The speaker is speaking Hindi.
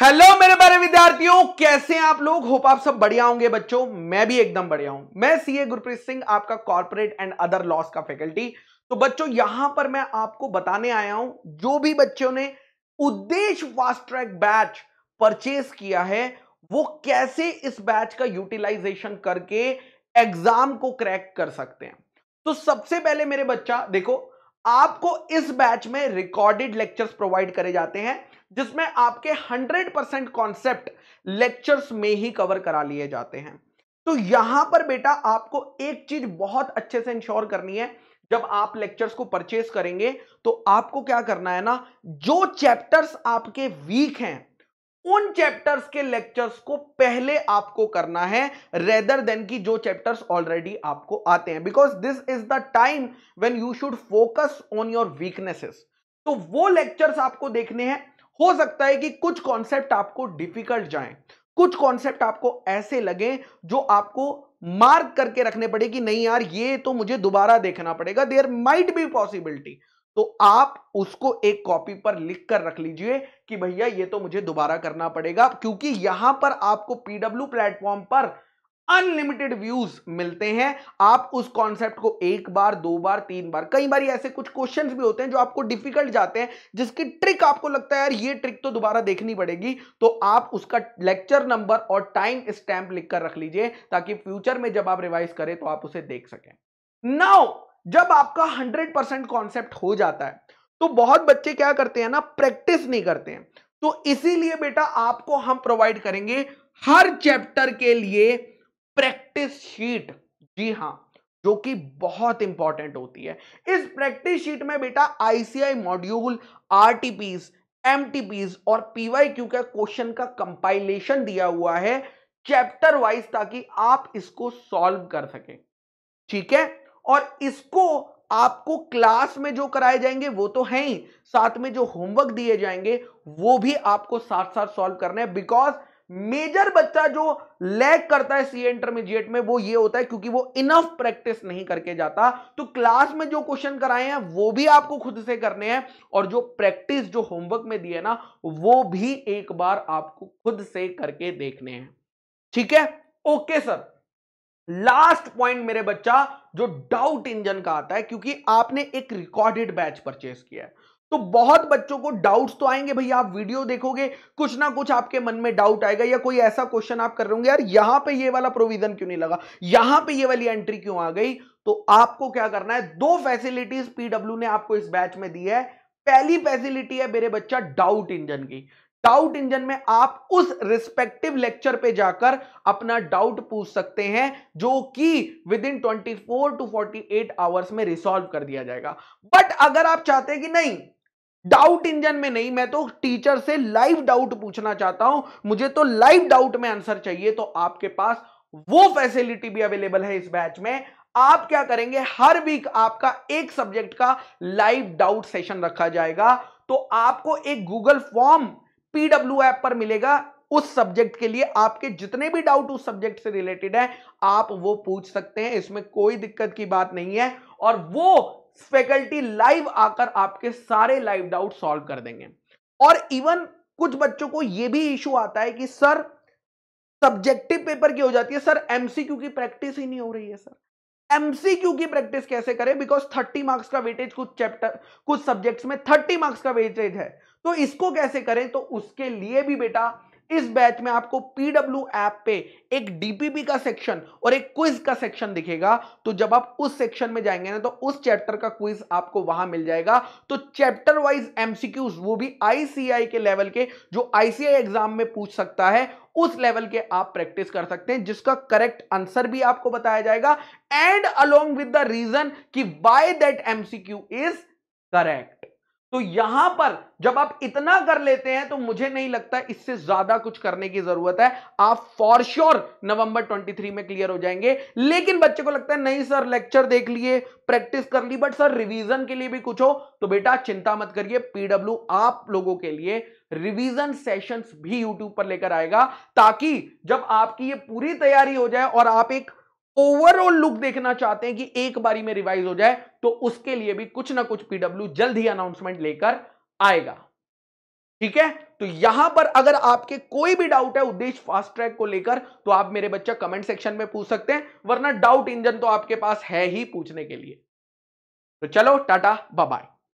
हेलो मेरे बारे विद्यार्थियों कैसे हैं आप लोग होप आप सब बढ़िया होंगे बच्चों मैं भी एकदम बढ़िया हूं मैं सीए गुरप्रीत सिंह आपका कॉर्पोरेट एंड अदर लॉस का फैकल्टी तो बच्चों यहां पर मैं आपको बताने आया हूं जो भी बच्चों ने उद्देश्य फास्ट ट्रैक बैच परचेस किया है वो कैसे इस बैच का यूटिलाइजेशन करके एग्जाम को क्रैक कर सकते हैं तो सबसे पहले मेरे बच्चा देखो आपको इस बैच में रिकॉर्डेड लेक्चर्स प्रोवाइड करे जाते हैं जिसमें आपके 100 परसेंट कॉन्सेप्ट लेक्चर्स में ही कवर करा लिए जाते हैं तो यहां पर बेटा आपको एक चीज बहुत अच्छे से इंश्योर करनी है जब आप लेक्चर्स को परचेस करेंगे तो आपको क्या करना है ना जो चैप्टर्स आपके वीक हैं उन चैप्टर्स के लेक्चर्स को पहले आपको करना है रेदर देन की जो चैप्टर्स ऑलरेडी आपको आते हैं because this is the time when you should focus on your weaknesses तो वो लेक्चर्स आपको देखने हैं हो सकता है कि कुछ कॉन्सेप्ट आपको डिफिकल्ट जाए कुछ कॉन्सेप्ट आपको ऐसे लगे जो आपको मार्क करके रखने पड़े कि नहीं यार ये तो मुझे दोबारा देखना पड़ेगा देयर माइट बी पॉसिबिलिटी तो आप उसको एक कॉपी पर लिख कर रख लीजिए कि भैया ये तो मुझे दोबारा करना पड़ेगा क्योंकि यहां पर आपको पीडब्ल्यू प्लेटफॉर्म पर अनलिमिटेड व्यूज मिलते हैं आप उस कॉन्सेप्ट को एक बार दो बार तीन बार कई बार ऐसे कुछ क्वेश्चंस भी होते हैं जो आपको डिफिकल्ट जाते हैं जिसकी ट्रिक आपको लगता है यार ये ट्रिक तो दोबारा देखनी पड़ेगी तो आप उसका लेक्चर नंबर और टाइम स्टैंप लिखकर रख लीजिए ताकि फ्यूचर में जब आप रिवाइज करें तो आप उसे देख सकें नाउ जब आपका हंड्रेड परसेंट कॉन्सेप्ट हो जाता है तो बहुत बच्चे क्या करते हैं ना प्रैक्टिस नहीं करते हैं तो इसीलिए बेटा आपको हम प्रोवाइड करेंगे हर चैप्टर के लिए प्रैक्टिस शीट जी हाँ जो कि बहुत इंपॉर्टेंट होती है इस प्रैक्टिस शीट में बेटा आईसीआई मॉड्यूल आरटीपीस एमटीपीस और पीवाईक्यू का क्वेश्चन का कंपाइलेशन दिया हुआ है चैप्टर वाइज ताकि आप इसको सॉल्व कर सके ठीक है और इसको आपको क्लास में जो कराए जाएंगे वो तो है ही साथ में जो होमवर्क दिए जाएंगे वो भी आपको साथ साथ सॉल्व करना है बिकॉज मेजर बच्चा जो लैग करता है सी इंटरमीडिएट में वो ये होता है क्योंकि वो इनफ प्रैक्टिस नहीं करके जाता तो क्लास में जो क्वेश्चन कराए हैं वो भी आपको खुद से करने हैं और जो प्रैक्टिस जो होमवर्क में दिए ना वो भी एक बार आपको खुद से करके देखने हैं ठीक है ओके सर लास्ट पॉइंट मेरे बच्चा जो डाउट इंजन का आता है क्योंकि आपने एक रिकॉर्डेड बैच परचेस किया है तो बहुत बच्चों को डाउट्स तो आएंगे भाई आप वीडियो देखोगे कुछ ना कुछ आपके मन में डाउट आएगा या कोई ऐसा क्वेश्चन आप कर रहे होंगे यार यहां पे ये वाला प्रोविजन क्यों नहीं लगा यहां पे ये वाली एंट्री क्यों आ गई तो आपको क्या करना है दो फैसिलिटीज पीडब्ल्यू ने आपको इस बैच में दी है पहली फैसिलिटी है मेरे बच्चा डाउट इंजन की डाउट इंजन में आप उस रिस्पेक्टिव लेक्चर पे जाकर अपना डाउट पूछ सकते हैं जो कि within twenty two 48 hours में रिसॉल्व कर दिया जाएगा बट अगर आप चाहते हैं कि नहीं डाउट इंजन में नहीं मैं तो टीचर से लाइव डाउट पूछना चाहता हूं मुझे तो लाइव डाउट में आंसर चाहिए तो आपके पास वो फैसिलिटी भी अवेलेबल है इस बैच में आप क्या करेंगे हर वीक आपका एक सब्जेक्ट का लाइव डाउट सेशन रखा जाएगा तो आपको एक गूगल फॉर्म पीडब्ल्यू ऐप पर मिलेगा उस सब्जेक्ट के लिए आपके जितने भी डाउट उस सब्जेक्ट से रिलेटेड है आप वो पूछ सकते हैं इसमें कोई दिक्कत की बात नहीं है और वो फैकल्टी लाइव आकर आपके सारे लाइव डाउट सॉल्व कर देंगे और इवन कुछ बच्चों को यह भी इशू आता है कि सर सब्जेक्टिव पेपर की हो जाती है सर एमसीक्यू की प्रैक्टिस ही नहीं हो रही है सर एमसीक्यू की प्रैक्टिस कैसे करें बिकॉज थर्टी मार्क्स का वेटेज कुछ चैप्टर कुछ सब्जेक्ट्स में थर्टी मार्क्स का वेटेज है तो इसको कैसे करें तो उसके लिए भी बेटा इस बैच में आपको पीडब्ल्यू ऐप पे एक डीपीपी का सेक्शन और एक क्विज का सेक्शन दिखेगा तो जब आप उस सेक्शन में जाएंगे ना तो उस चैप्टर का क्विज आपको वहां मिल जाएगा तो चैप्टर वाइज एमसीक्यूज वो भी आईसीआई के लेवल के जो आईसीआई एग्जाम में पूछ सकता है उस लेवल के आप प्रैक्टिस कर सकते हैं जिसका करेक्ट आंसर भी आपको बताया जाएगा and along with the reason की why that MCQ is correct तो यहां पर जब आप इतना कर लेते हैं तो मुझे नहीं लगता इससे ज्यादा कुछ करने की जरूरत है आप फॉर श्योर नवंबर 23 में क्लियर हो जाएंगे लेकिन बच्चे को लगता है नहीं सर लेक्चर देख लिए प्रैक्टिस कर ली बट सर रिवीजन के लिए भी कुछ हो तो बेटा चिंता मत करिए पीडब्ल्यू आप लोगों के लिए रिवीजन सेशंस भी यूट्यूब पर लेकर आएगा ताकि जब आपकी ये पूरी तैयारी हो जाए और आप एक ओवरऑल लुक देखना चाहते हैं कि एक बारी में रिवाइज हो जाए तो उसके लिए भी कुछ ना कुछ पीडब्ल्यू जल्द ही अनाउंसमेंट लेकर आएगा ठीक है तो यहां पर अगर आपके कोई भी डाउट है उद्देश्य फास्ट ट्रैक को लेकर तो आप मेरे बच्चा कमेंट सेक्शन में पूछ सकते हैं वरना डाउट इंजन तो आपके पास है ही पूछने के लिए तो चलो टाटा बाय